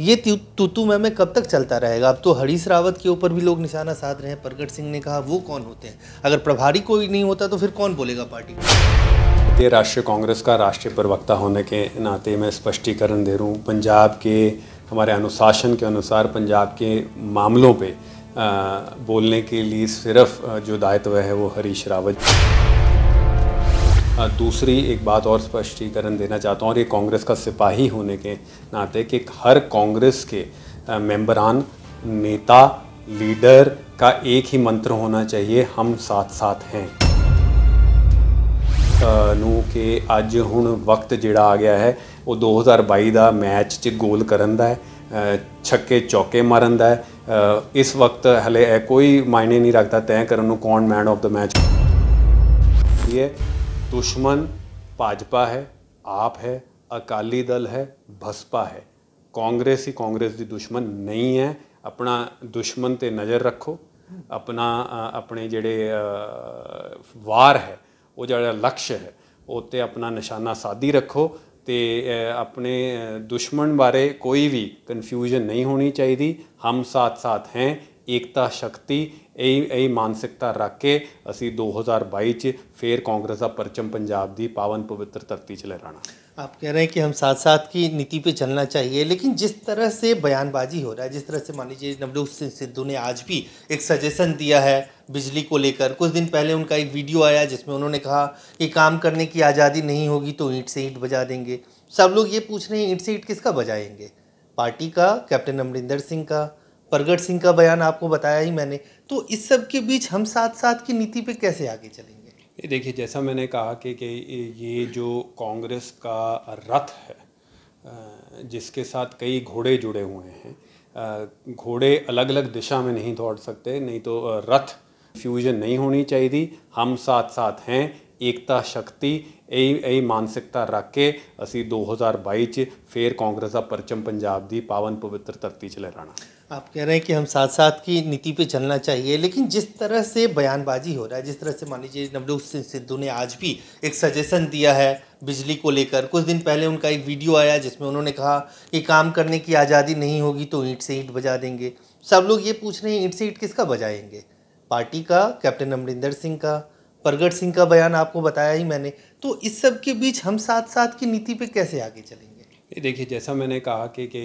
ये तुतु मैं मैं कब तक चलता रहेगा अब तो हरीश रावत के ऊपर भी लोग निशाना साध रहे हैं प्रगट सिंह ने कहा वो कौन होते हैं अगर प्रभारी कोई नहीं होता तो फिर कौन बोलेगा पार्टी भारतीय राष्ट्रीय कांग्रेस का राष्ट्रीय प्रवक्ता होने के नाते मैं स्पष्टीकरण दे रूँ पंजाब के हमारे अनुशासन के अनुसार पंजाब के मामलों पर बोलने के लिए सिर्फ जो दायित्व है वो हरीश रावत दूसरी एक बात और स्पष्टीकरण देना चाहता हूँ और ये कांग्रेस का सिपाही होने के नाते कि हर कांग्रेस के मेंबरान नेता लीडर का एक ही मंत्र होना चाहिए हम साथ साथ हैं ਨੂੰ ਕਿ ਅੱਜ ਹੁਣ ਵਕਤ ਜਿਹੜਾ ਆ ਗਿਆ ਹੈ ਉਹ 2022 ਦਾ ਮੈਚ 'ਚ ਗੋਲ ਕਰਨ ਦਾ ਹੈ ਛੱਕੇ ਚੌਕੇ ਮਾਰਨ ਦਾ ਹੈ ਇਸ ਵਕਤ ਹਲੇ ਕੋਈ ਮਾਇਨੇ ਨਹੀਂ ਰੱਖਦਾ ਤੈਅ ਕਰਨ ਨੂੰ ਕੌਣ ਮੈਨ ਆਫ ਦਾ ਮੈਚ ਇਹ ਦੁਸ਼ਮਣ ਭਾਜਪਾ ਹੈ ਆਪ ਹੈ ਅਕਾਲੀ ਦਲ ਹੈ ਭਸਪਾ ਹੈ ਕਾਂਗਰਸ ਹੀ ਕਾਂਗਰਸ ਦੀ ਦੁਸ਼ਮਣ ਨਹੀਂ ਹੈ ਆਪਣਾ ਦੁਸ਼ਮਣ ਤੇ ਨਜ਼ਰ ਰੱਖੋ ਆਪਣਾ ਆਪਣੇ ਜਿਹੜੇ ਵਾਰ ਹੈ ਉਹ ਜਿਹੜਾ ਲਕਸ਼ ਹੈ ਉਹ ਤੇ ਆਪਣਾ ਨਿਸ਼ਾਨਾ ਸਾਦੀ ਰੱਖੋ ਤੇ ਆਪਣੇ ਦੁਸ਼ਮਣ ਬਾਰੇ ਕੋਈ ਵੀ ਕਨਫਿਊਜ਼ਨ ਨਹੀਂ ਹੋਣੀ ਚਾਹੀਦੀ ਹਮ ਸਾਥ ਸਾਥ ਹੈ एकता शक्ति ਇਹ ਇਹ ਮਾਨਸਿਕਤਾ ਰੱਖ ਕੇ ਅਸੀਂ 2022 ਚ ਫੇਰ फिर कांग्रेस का परचम पंजाब ਪਾਵਨ पावन पवित्र धरती लहराना आप कह रहे हैं कि हम साथ साथ की नीति पे चलना चाहिए लेकिन जिस तरह से बयानबाजी हो रहा है जिस तरह से मान लीजिए नवजोत सिंह सिद्धू ने आज भी एक सजेशन दिया है बिजली को लेकर कुछ दिन पहले उनका एक वीडियो आया जिसमें उन्होंने कहा कि काम करने की आज़ादी नहीं होगी तो ईंट से ईंट बजा देंगे सब लोग ये पूछ रहे हैं ईंट से ईंट किसका बजाएंगे पार्टी का कैप्टन अमरिंदर सिंह का प्रगट सिंह का बयान आपको बताया ही मैंने तो इस सब के बीच हम साथ साथ की नीति पे कैसे आगे चलेंगे देखिए जैसा मैंने कहा कि, कि ये जो कांग्रेस का रथ है जिसके साथ कई घोड़े जुड़े हुए हैं घोड़े अलग अलग दिशा में नहीं दौड़ सकते नहीं तो रथ फ्यूजन नहीं होनी चाहिए थी हम साथ साथ हैं एकता शक्ति यही मानसिकता रख के असी दो हज़ार बई फिर कांग्रेस का परचम पंजाब दी पावन पवित्र धरती च लहराना आप कह रहे हैं कि हम साथ साथ की नीति पे चलना चाहिए लेकिन जिस तरह से बयानबाजी हो रहा है जिस तरह से मान लीजिए नवजोत सिंह सिद्धू ने आज भी एक सजेशन दिया है बिजली को लेकर कुछ दिन पहले उनका एक वीडियो आया जिसमें उन्होंने कहा कि काम करने की आज़ादी नहीं होगी तो ईंट से ईंट बजा देंगे सब लोग ये पूछ रहे हैं ईंट से ईंट किसका बजाएंगे पार्टी का कैप्टन अमरिंदर सिंह का प्रगट सिंह का बयान आपको बताया ही मैंने तो इस सब के बीच हम साथ साथ की नीति पे कैसे आगे चलेंगे देखिए जैसा मैंने कहा कि, कि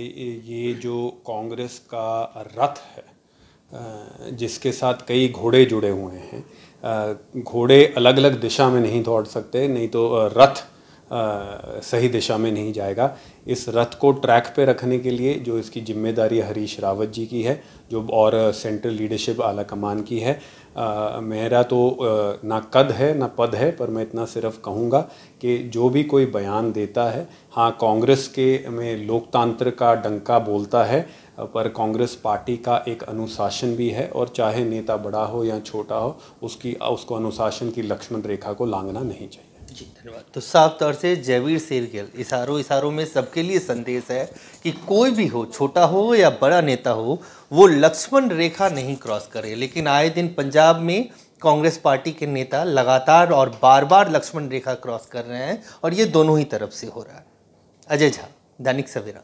ये जो कांग्रेस का रथ है जिसके साथ कई घोड़े जुड़े हुए हैं घोड़े अलग अलग दिशा में नहीं दौड़ सकते नहीं तो रथ सही दिशा में नहीं जाएगा इस रथ को ट्रैक पे रखने के लिए जो इसकी जिम्मेदारी हरीश रावत जी की है जो और सेंट्रल लीडरशिप आला कमान की है आ, मेरा तो आ, ना कद है ना पद है पर मैं इतना सिर्फ कहूँगा कि जो भी कोई बयान देता है हाँ कांग्रेस के में लोकतंत्र का डंका बोलता है पर कांग्रेस पार्टी का एक अनुशासन भी है और चाहे नेता बड़ा हो या छोटा हो उसकी उसको अनुशासन की लक्ष्मण रेखा को लांघना नहीं चाहिए जी धन्यवाद तो साफ तौर से जयवीर सेरगिल इशारों इशारों में सबके लिए संदेश है कि कोई भी हो छोटा हो या बड़ा नेता हो वो लक्ष्मण रेखा नहीं क्रॉस करे लेकिन आए दिन पंजाब में कांग्रेस पार्टी के नेता लगातार और बार बार लक्ष्मण रेखा क्रॉस कर रहे हैं और ये दोनों ही तरफ से हो रहा है अजय झा दैनिक सवेरा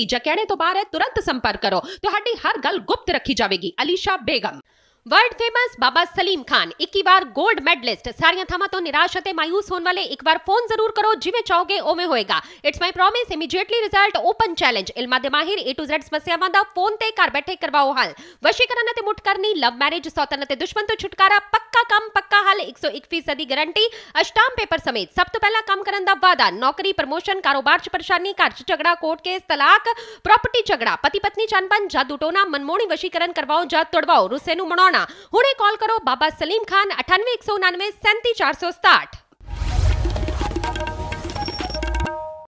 नतीजा कहने तो बाहर है तुरंत संपर्क करो तो हर गल गुप्त रखी जाएगी Alisha Begum world world famous Baba Salim Khan बार गोल्ड मेडलिस्ट सारिया थामा तो निराश હતે मायूस होने वाले एक बार फोन जरूर करो जिमे चाहोगे ओमे होएगा it's my promise immediately result open challenge दे ઇલમાદે માહિર એ ટુ ઝેડ સમસ્યામાં ફોન તે ઘર બેઠે કરવાઓ હાલ વશીકરણ અને મુટકરની लव मैरिज सौतन ते दुश्मन तो छुटकारा पक्का काम पक्का हल 101% गारंटी अष्टाम पेपर समेत सब तो पहला काम करन दा वादा नौकरी प्रमोशन कारोबार च परेशानी घर झगड़ा कोर्ट केस तलाक प्रॉपर्टी झगड़ा पति पत्नी चनबन जादू टोना मनमोणी वशीकरण करवाओ जा तोड़वाओ रुसे नु मनाओ हूँ कॉल करो बाबा सलीम खान अठानवे एक सौ उन्नवे सैंती चार सौ सताहठ